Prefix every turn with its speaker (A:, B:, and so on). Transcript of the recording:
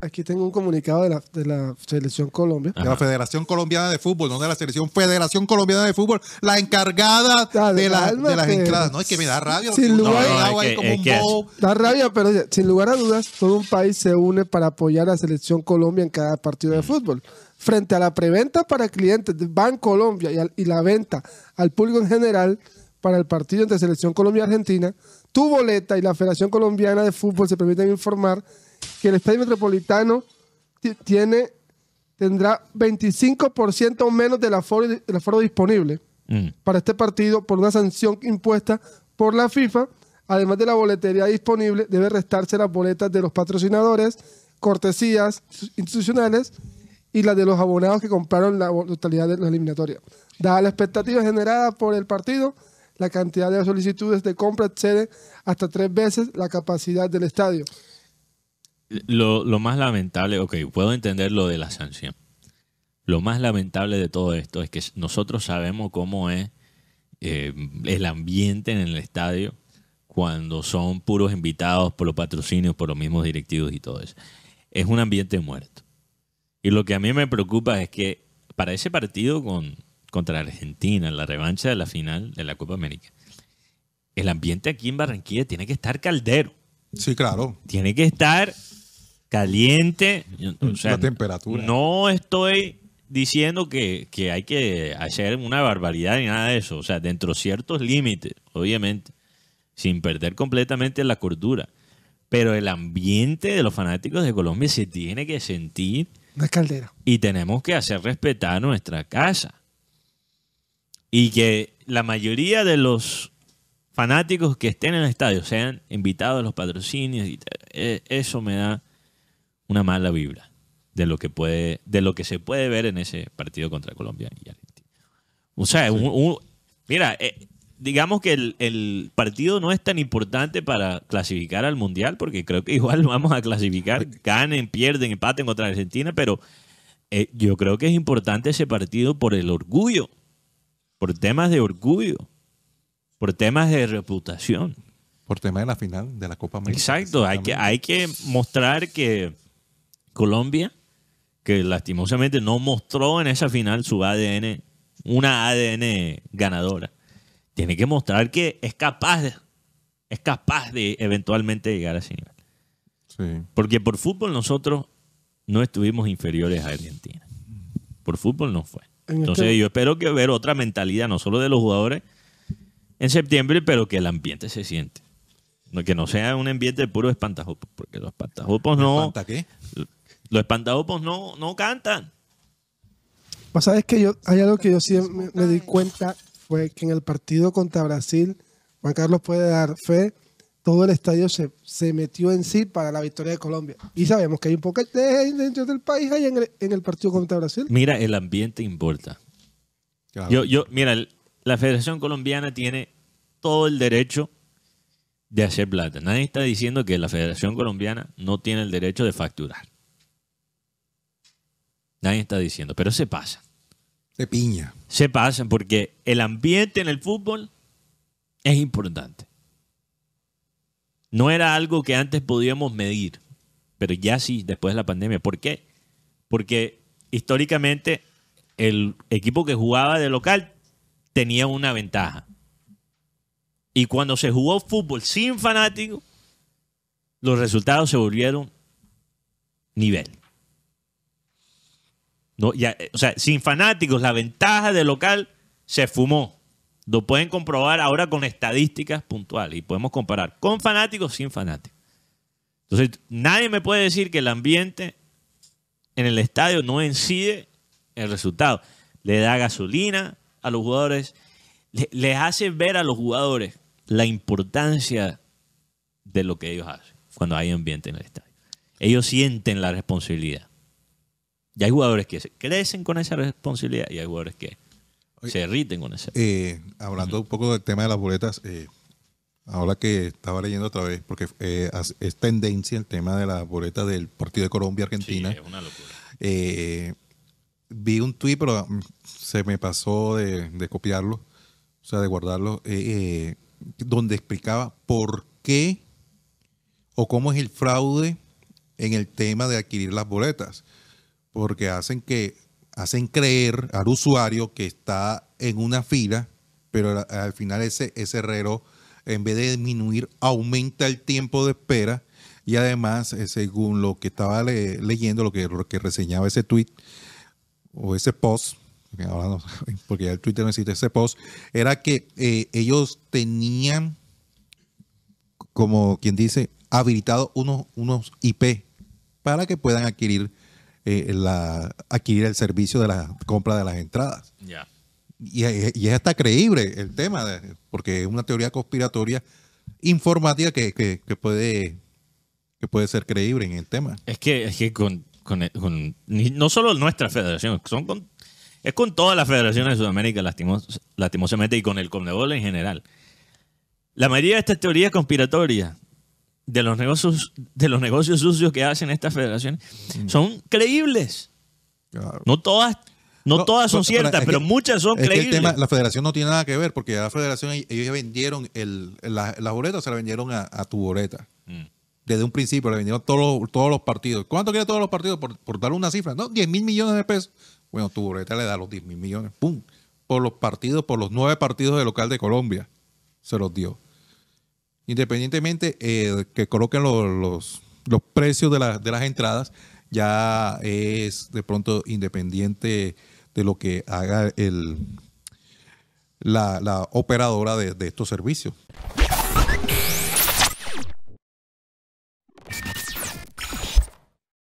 A: Aquí tengo un comunicado de la, de la Selección Colombia. De la
B: Federación Colombiana de Fútbol, no de la Selección Federación Colombiana de Fútbol, la encargada
A: ah, de, las pues. entradas. No, es que me da rabia. Sin lugar Da rabia, pero sin lugar a dudas, todo un país se une para apoyar a la Selección Colombia en cada partido de mm. fútbol. Frente a la preventa para clientes de Ban Colombia y, y la venta al público en general, para el partido entre Selección Colombia y Argentina, tu boleta y la Federación Colombiana de Fútbol se permiten informar que el Estadio Metropolitano tiene, tendrá 25% menos del aforo, aforo disponible mm. para este partido por una sanción impuesta por la FIFA. Además de la boletería disponible, debe restarse las boletas de los patrocinadores, cortesías institucionales y las de los abonados que compraron la totalidad de la eliminatoria. Dada la expectativa generada por el partido, la cantidad de solicitudes de compra excede hasta tres veces la capacidad del estadio.
C: Lo, más lamentable, ok, puedo entender lo de la sanción. Lo más lamentable de todo esto es que nosotros sabemos cómo es eh, el ambiente en el estadio cuando son puros invitados por los patrocinios, por los mismos directivos y todo eso. Es un ambiente muerto. Y lo que a mí me preocupa es que para ese partido con contra Argentina, en la revancha de la final de la Copa América, el ambiente aquí en Barranquilla tiene que estar caldero. Sí, claro. Tiene que estar caliente. la temperatura. No estoy diciendo que, que, hay que hacer una barbaridad ni nada de eso. O sea, dentro de ciertos límites, obviamente, sin perder completamente la cordura. Pero el ambiente de los fanáticos de Colombia se tiene que sentir. Una caldera. Y tenemos que hacer respetar nuestra casa y que la mayoría de los fanáticos que estén en el estadio sean invitados a los patrocinios y e, eso me da una mala vibra de lo que puede de lo que se puede ver en ese partido contra Colombia y Argentina. O sea, mira, eh, digamos que el, partido no es tan importante para clasificar al Mundial, porque creo que igual vamos a clasificar, ganen, pierden, empaten contra Argentina, pero eh, yo creo que es importante ese partido por el orgullo por temas de orgullo, por temas de reputación. Por tema de la final de la Copa América. Exacto, hay que, hay que mostrar que Colombia, que lastimosamente no mostró en esa final su ADN, una ADN ganadora, tiene que mostrar que es capaz, es capaz de eventualmente llegar a ese nivel. Porque por fútbol nosotros no estuvimos inferiores a Argentina. Por fútbol no fue. Este Entonces yo espero que ver otra mentalidad, no solo de los jugadores en septiembre, pero que el ambiente se siente. Que no sea un ambiente de puro espantajopos, porque los espantajopos no... qué? Los espantajopos no, no cantan.
A: pasa sabes que yo, hay algo que yo sí me, me di cuenta, fue que en el partido contra Brasil, Juan Carlos puede dar fe todo el estadio se, metió en sí para la victoria de Colombia. Y sabemos que hay un poco de dentro del país ahí en el, partido contra Brasil.
C: Mira, el ambiente importa. Yo, mira, la Federación Colombiana tiene todo el derecho de hacer plata. Nadie está diciendo que la Federación Colombiana no tiene el derecho de facturar. Nadie está diciendo, pero se pasa. Se piña. Se pasan porque el ambiente en el fútbol es importante. No era algo que antes podíamos medir, pero ya sí, después de la pandemia. ¿Por qué? Porque históricamente el equipo que jugaba de local tenía una ventaja. Y cuando se jugó fútbol sin fanáticos, los resultados se volvieron nivel. No, eh, o sea, sin fanáticos, la ventaja de local se fumó. Lo pueden comprobar ahora con estadísticas puntuales y podemos comparar con fanáticos, sin fanáticos. Entonces, nadie me puede decir que el ambiente en el estadio no incide el resultado. Le da gasolina a los jugadores, les hace ver a los jugadores la importancia de lo que ellos hacen cuando hay ambiente en el estadio. Ellos sienten la responsabilidad. Y hay jugadores que crecen con esa responsabilidad y hay jugadores que se irriten con ese. Eh, hablando un poco
B: del tema de las boletas, eh, ahora que estaba leyendo otra vez, porque eh, es tendencia el tema de las boletas del partido de Colombia-Argentina. vi un tuit, pero mm, se me pasó de, copiarlo, o sea, de guardarlo, donde explicaba por qué o cómo es el fraude en el tema de adquirir las boletas. Porque hacen que hacen creer al usuario que está en una fila, pero al final ese, ese en vez de disminuir, aumenta el tiempo de espera. Y además, eh, según lo que estaba leyendo, lo que, que reseñaba ese tweet o ese post, porque ya el Twitter no existe ese post, era que eh, ellos tenían, como quien dice, habilitado unos, unos IP para que puedan adquirir eh, la, adquirir el servicio de la compra de las entradas. Y, es hasta creíble el tema, porque es una teoría conspiratoria informática que, puede, que puede ser creíble en el tema. Es que, es que con,
C: no solo nuestra federación, son es con todas las federaciones de Sudamérica, lastimos, lastimosamente, y con el Conmebol en general. La mayoría de estas teorías conspiratorias de los negocios, de los negocios sucios que hacen estas federaciones mm. son creíbles. No todas no, todas son ciertas, pero, muchas son creíbles. la
B: federación no tiene nada que ver, porque la federación, ellos vendieron el, la, las boletas, se las vendieron a, tu boleta. Mm. Desde un principio, le vendieron todos, todos los partidos. ¿Cuánto quieren todos los partidos? Por, por darle una cifra, ¿no? 10 mil millones de pesos. Bueno, tu boleta le da los 10 mil millones, ¡pum! Por los partidos, por los nueve partidos de local de Colombia, se los dio. Independientemente eh, que coloquen los, los, precios de, de, las entradas, ya es de pronto independiente de lo que haga el, la, la operadora de, de estos servicios.